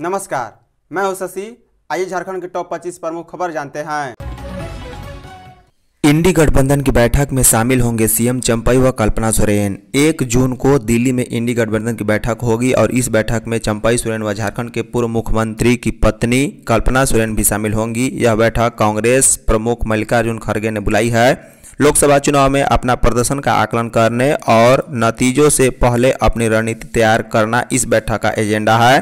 नमस्कार मैं हूं शशि आइए झारखंड के टॉप 25 प्रमुख खबर जानते हैं इंडी गठबंधन की बैठक में शामिल होंगे सीएम चंपई व कल्पना सोरेन एक जून को दिल्ली में इंडी गठबंधन की बैठक होगी और इस बैठक में चंपई सोरेन व झारखंड के पूर्व मुख्यमंत्री की पत्नी कल्पना सोरेन भी शामिल होंगी यह बैठक कांग्रेस प्रमुख मल्लिकार्जुन खड़गे ने बुलाई है लोकसभा चुनाव में अपना प्रदर्शन का आकलन करने और नतीजों से पहले अपनी रणनीति तैयार करना इस बैठक का एजेंडा है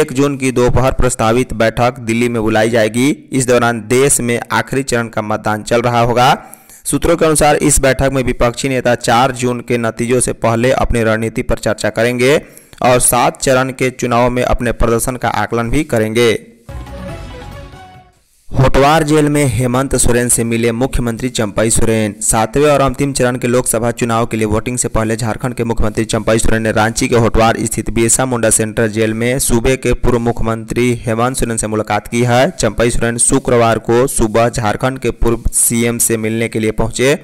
एक जून की दोपहर प्रस्तावित बैठक दिल्ली में बुलाई जाएगी इस दौरान देश में आखिरी चरण का मतदान चल रहा होगा सूत्रों के अनुसार इस बैठक में विपक्षी नेता 4 जून के नतीजों से पहले अपनी रणनीति पर चर्चा करेंगे और सात चरण के चुनाव में अपने प्रदर्शन का आकलन भी करेंगे होटवार जेल में हेमंत सोरेन से मिले मुख्यमंत्री चंपाई सोरेन सातवें और अंतिम चरण के लोकसभा चुनाव के लिए वोटिंग से पहले झारखंड के मुख्यमंत्री चंपाई सोरेन ने रांची के होटवार स्थित बिरसा मुंडा सेंट्रल जेल में सूबे के पूर्व मुख्यमंत्री हेमंत सोरेन से मुलाकात की है चंपाई सोरेन शुक्रवार को सुबह झारखंड के पूर्व सीएम से मिलने के लिए पहुंचे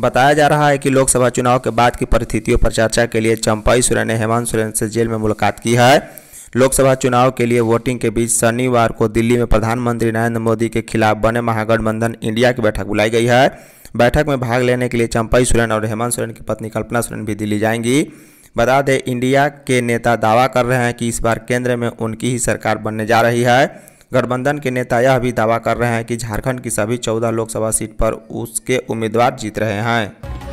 बताया जा रहा है कि लोकसभा चुनाव के बाद की परिस्थितियों पर चर्चा के लिए चंपाई सोरेन ने हेमंत सोरेन से जेल में मुलाकात की है लोकसभा चुनाव के लिए वोटिंग के बीच शनिवार को दिल्ली में प्रधानमंत्री नरेंद्र मोदी के खिलाफ बने महागठबंधन इंडिया की बैठक बुलाई गई है बैठक में भाग लेने के लिए चंपई सोरेन और हेमंत सोरेन की पत्नी कल्पना सोरेन भी दिल्ली जाएंगी बता दें इंडिया के नेता दावा कर रहे हैं कि इस बार केंद्र में उनकी ही सरकार बनने जा रही है गठबंधन के नेता यह भी दावा कर रहे हैं कि झारखंड की सभी चौदह लोकसभा सीट पर उसके उम्मीदवार जीत रहे हैं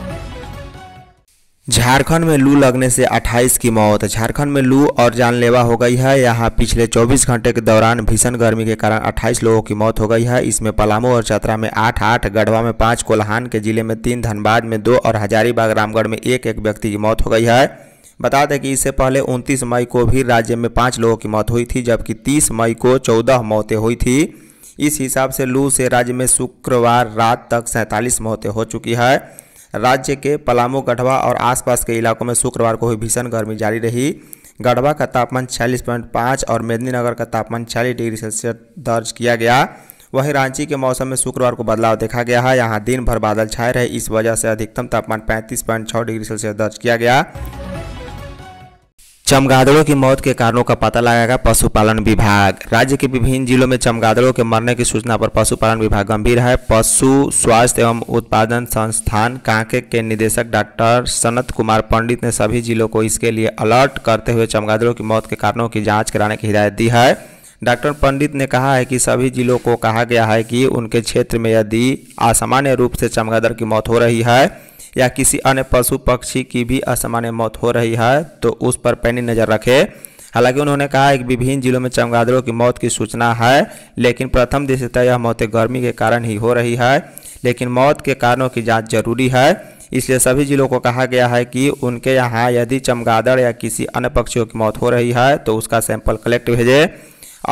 झारखंड में लू लगने से 28 की मौत झारखंड में लू और जानलेवा हो गई है यहाँ पिछले 24 घंटे के दौरान भीषण गर्मी के कारण 28 लोगों की मौत हो गई है इसमें पलामू और चतरा में आठ आठ गढ़वा में पाँच कोल्हान के जिले में तीन धनबाद में दो और हजारीबाग रामगढ़ में एक एक व्यक्ति की मौत हो गई है बता दें कि इससे पहले उनतीस मई को भी राज्य में पाँच लोगों की मौत हुई थी जबकि तीस मई को चौदह मौतें हुई थी इस हिसाब से लू से राज्य में शुक्रवार रात तक सैंतालीस मौतें हो चुकी है राज्य के पलामू गढ़वा और आसपास के इलाकों में शुक्रवार को हुई भीषण गर्मी जारी रही गढ़वा का तापमान छियालीस पॉइंट पाँच और मेदिनीनगर का तापमान छियालीस डिग्री सेल्सियस दर्ज किया गया वहीं रांची के मौसम में शुक्रवार को बदलाव देखा गया है यहाँ दिन भर बादल छाए रहे इस वजह से अधिकतम तापमान पैंतीस पॉइंट डिग्री सेल्सियस दर्ज किया गया चमगादड़ों की मौत के कारणों का पता लगाएगा पशुपालन विभाग राज्य के विभिन्न जिलों में चमगादड़ों के मरने की सूचना पर पशुपालन विभाग गंभीर है पशु स्वास्थ्य एवं उत्पादन संस्थान कांके के निदेशक डॉक्टर सनत कुमार पंडित ने सभी जिलों को इसके लिए अलर्ट करते हुए चमगादड़ों की मौत के कारणों की जाँच कराने की हिदायत दी है डॉक्टर पंडित ने कहा है कि सभी जिलों को कहा गया है कि उनके क्षेत्र में यदि असामान्य रूप से चमगादड़ की मौत हो रही है या किसी अन्य पशु पक्षी की भी असामान्य मौत हो रही है तो उस पर पैनी नज़र रखे हालांकि उन्होंने कहा कि विभिन्न जिलों में चमगादड़ों की मौत की सूचना है लेकिन प्रथम दृष्टता यह मौतें गर्मी के कारण ही हो रही है लेकिन मौत के कारणों की जाँच जरूरी है इसलिए सभी जिलों को कहा गया है कि उनके यहाँ यदि चमगादड़ या किसी अन्य पक्षियों की मौत हो रही है तो उसका सैंपल कलेक्ट भेजे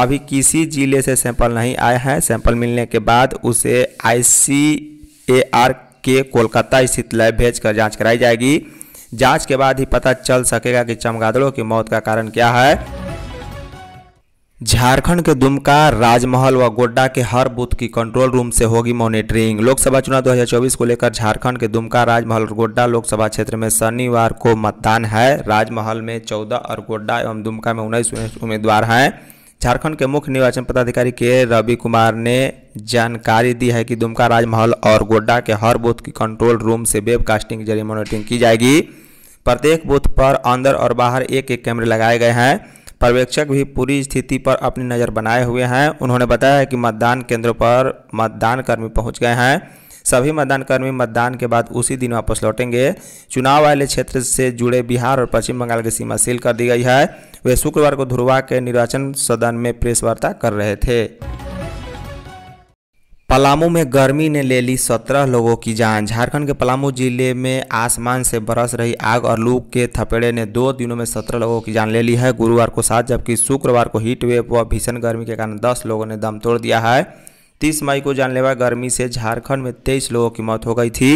अभी किसी जिले से सैंपल नहीं आए हैं सैंपल मिलने के बाद उसे आई सी ए आर के कोलकाता स्थित लैब भेजकर जांच कराई जाएगी जांच के बाद ही पता चल सकेगा कि चमगादड़ों की मौत का कारण क्या है झारखंड के दुमका राजमहल व गोड्डा के हर बूथ की कंट्रोल रूम से होगी मॉनिटरिंग लोकसभा चुनाव 2024 को लेकर झारखंड के दुमका राजमहल और गोड्डा लोकसभा क्षेत्र में शनिवार को मतदान है राजमहल में 14 और गोड्डा एवं दुमका में उन्नीस उम्मीदवार हैं झारखंड के मुख्य निर्वाचन पदाधिकारी के रवि कुमार ने जानकारी दी है कि दुमका राजमहल और गोड्डा के हर बूथ की कंट्रोल रूम से वेबकास्टिंग के जरिए मॉनिटरिंग की जाएगी प्रत्येक बूथ पर अंदर और बाहर एक एक कैमरे लगाए गए हैं पर्यवेक्षक भी पूरी स्थिति पर अपनी नज़र बनाए हुए हैं उन्होंने बताया है कि मतदान केंद्रों पर मतदान कर्मी पहुँच गए हैं सभी मतदान कर्मी मतदान के बाद उसी दिन वापस लौटेंगे चुनाव वाले क्षेत्र से जुड़े बिहार और पश्चिम बंगाल की सीमा सील कर दी गई है वे शुक्रवार को धुरवा के निर्वाचन सदन में प्रेस वार्ता कर रहे थे पलामू में गर्मी ने ले ली सत्रह लोगों की जान झारखंड के पलामू जिले में आसमान से बरस रही आग और लू के थपेड़े ने दो दिनों में सत्रह लोगों की जान ले ली है गुरुवार को सात जबकि शुक्रवार को हीट वेव व भीषण गर्मी के कारण दस लोगों ने दम तोड़ दिया है तीस मई को जानलेवा गर्मी से झारखंड में तेईस लोगों की मौत हो गई थी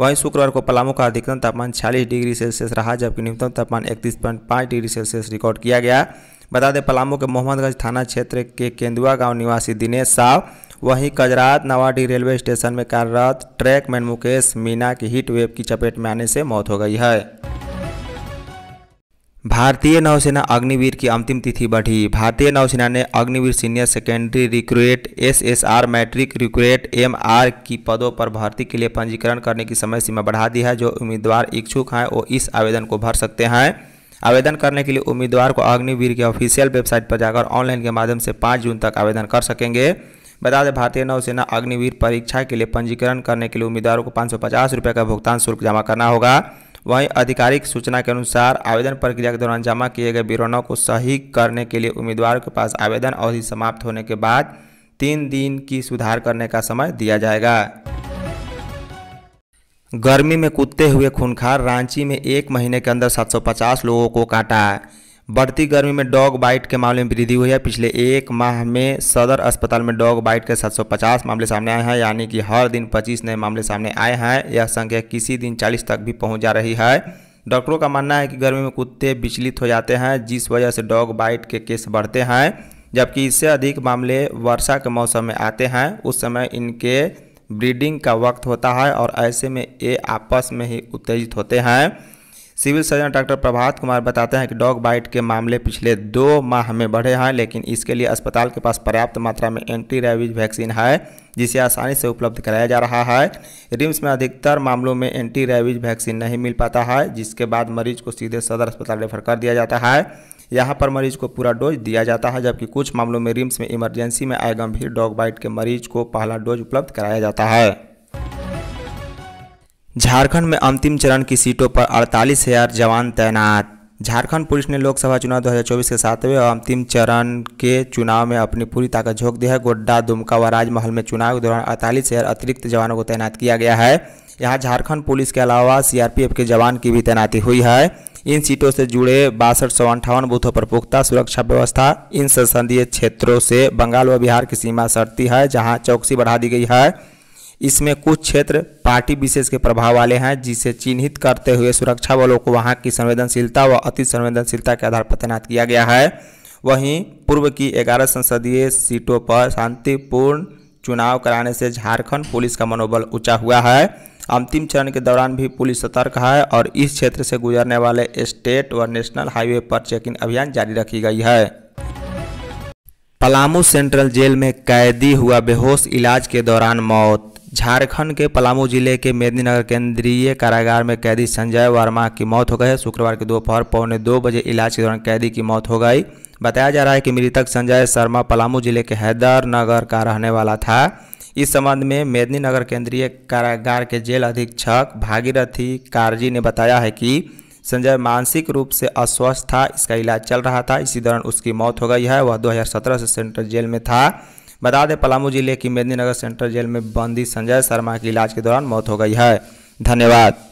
वहीं शुक्रवार को पलामू का अधिकतम तापमान छियालीस डिग्री सेल्सियस रहा जबकि न्यूनतम तापमान इकतीस पॉइंट पाँच डिग्री सेल्सियस रिकॉर्ड किया गया बता दें पलामू के मोहम्मदगंज थाना क्षेत्र के केंदुआ गांव निवासी दिनेश साव वहीं कजरात नवाडी रेलवे स्टेशन में कार्यरत ट्रैकमैन मुकेश मीना की हीट वेव की चपेट में आने से मौत हो गई है भारतीय नौसेना अग्निवीर की अंतिम तिथि बढ़ी भारतीय नौसेना ने Agniveer senior secondary recruit SSR matric recruit MR की पदों पर भर्ती के लिए पंजीकरण करने की समय सीमा बढ़ा दी है जो उम्मीदवार इच्छुक हैं वो इस आवेदन को भर सकते हैं आवेदन करने के लिए उम्मीदवार को अग्निवीर के ऑफिशियल वेबसाइट पर जाकर ऑनलाइन के माध्यम से पाँच जून तक आवेदन कर सकेंगे बता दें भारतीय नौसेना अग्निवीर परीक्षा के लिए पंजीकरण करने के लिए उम्मीदवारों को पाँच सौ का भुगतान शुल्क जमा करना होगा वहीं आधिकारिक सूचना के अनुसार आवेदन प्रक्रिया के दौरान जमा किए गए विवरणों को सही करने के लिए उम्मीदवार के पास आवेदन अवधि समाप्त होने के बाद तीन दिन की सुधार करने का समय दिया जाएगा गर्मी में कुत्ते हुए खूनखार रांची में एक महीने के अंदर 750 लोगों को काटा बढ़ती गर्मी में डॉग बाइट के मामले में वृद्धि हुई है पिछले एक माह में सदर अस्पताल में डॉग बाइट के 750 मामले सामने आए हैं यानी कि हर दिन 25 नए मामले सामने आए हैं यह संख्या किसी दिन 40 तक भी पहुंच जा रही है डॉक्टरों का मानना है कि गर्मी में कुत्ते विचलित हो जाते हैं जिस वजह से डॉग बाइट के केस बढ़ते हैं जबकि इससे अधिक मामले वर्षा के मौसम में आते हैं उस समय इनके ब्रीडिंग का वक्त होता है और ऐसे में ये आपस में ही उत्तेजित होते हैं civil surgeon doctor Prabhat Kumar बताते हैं कि डॉग बाइट के मामले पिछले दो माह में बढ़े हैं लेकिन इसके लिए अस्पताल के पास पर्याप्त मात्रा में एंटी रेबीज वैक्सीन है जिसे आसानी से उपलब्ध कराया जा रहा है रिम्स में अधिकतर मामलों में एंटी रेबीज वैक्सीन नहीं मिल पाता है जिसके बाद मरीज को सीधे सदर अस्पताल रेफर कर दिया जाता है यहाँ पर मरीज को पूरा डोज दिया जाता है जबकि कुछ मामलों में रिम्स में इमरजेंसी में आए गंभीर डॉग बाइट के मरीज को पहला डोज उपलब्ध कराया जाता है झारखंड में अंतिम चरण की सीटों पर अड़तालीस हजार जवान तैनात झारखंड पुलिस ने लोकसभा चुनाव 2024 के सातवें और अंतिम चरण के चुनाव में अपनी पूरी ताकत झोंक दी है गोड्डा दुमका व राजमहल में चुनाव के दौरान अड़तालीस हजार अतिरिक्त जवानों को तैनात किया गया है यहाँ झारखंड पुलिस के अलावा सीआरपीएफ के जवान की भी तैनाती हुई है इन सीटों से जुड़े बासठ सौ अंठावन बूथों पर पुख्ता सुरक्षा व्यवस्था इन संसदीय क्षेत्रों से बंगाल व बिहार की सीमा सड़ती है जहाँ चौकसी बढ़ा दी गई है इसमें कुछ क्षेत्र पार्टी विशेष के प्रभाव वाले हैं जिसे चिन्हित करते हुए सुरक्षा बलों को वहाँ की संवेदनशीलता व अति संवेदनशीलता के आधार पर तैनात किया गया है वहीं पूर्व की ग्यारह संसदीय सीटों पर शांतिपूर्ण चुनाव कराने से झारखंड पुलिस का मनोबल ऊंचा हुआ है अंतिम चरण के दौरान भी पुलिस सतर्क है और इस क्षेत्र से गुजरने वाले स्टेट व नेशनल हाईवे पर चेकिंग अभियान जारी रखी गई है पलामू सेंट्रल जेल में कैदी हुआ बेहोश इलाज के दौरान मौत झारखंड के पलामू जिले के मेदिनीनगर केंद्रीय कारागार में कैदी संजय वर्मा की मौत हो गई है शुक्रवार के दोपहर पौने दो बजे इलाज के दौरान कैदी की मौत हो गई बताया जा रहा है कि मृतक संजय शर्मा पलामू जिले के हैदरनगर का रहने वाला था इस संबंध में मेदिनीनगर केंद्रीय कारागार के जेल अधीक्षक भागीरथी कारजी ने बताया है कि संजय मानसिक रूप से अस्वस्थ था इसका इलाज चल रहा था इसी दौरान उसकी मौत हो गई है वह दो से सेंट्रल जेल में था बता दें पलामू जिले की मेदिनीनगर सेंट्रल जेल में बंदी संजय शर्मा की इलाज के दौरान मौत हो गई है धन्यवाद